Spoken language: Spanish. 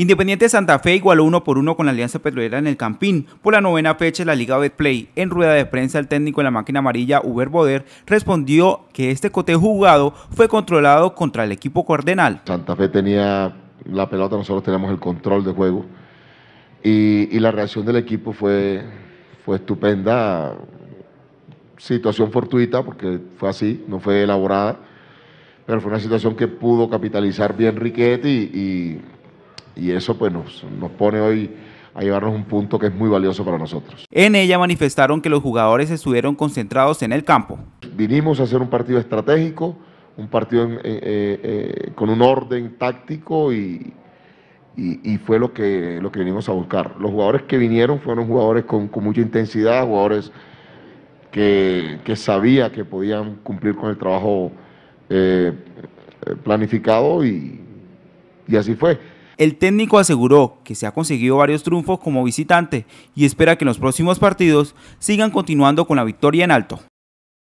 Independiente Santa Fe igualó uno por uno con la Alianza Petrolera en el Campín. Por la novena fecha de la Liga Betplay, en rueda de prensa el técnico de la máquina amarilla Uber Boder respondió que este cotejo jugado fue controlado contra el equipo cardenal. Santa Fe tenía la pelota, nosotros tenemos el control de juego y, la reacción del equipo fue, fue estupenda. Situación fortuita, porque fue así, no fue elaborada, pero fue una situación que pudo capitalizar bien Riquet y y eso pues nos, pone hoy a llevarnos un punto que es muy valioso para nosotros. En ella manifestaron que los jugadores estuvieron concentrados en el campo. Vinimos a hacer un partido estratégico, un partido eh, eh, eh, con un orden táctico y, fue lo que, lo que vinimos a buscar. Los jugadores que vinieron fueron jugadores con, mucha intensidad, jugadores que, que, sabía que podían cumplir con el trabajo planificado y así fue. El técnico aseguró que se ha conseguido varios triunfos como visitante y espera que en los próximos partidos sigan continuando con la victoria en alto.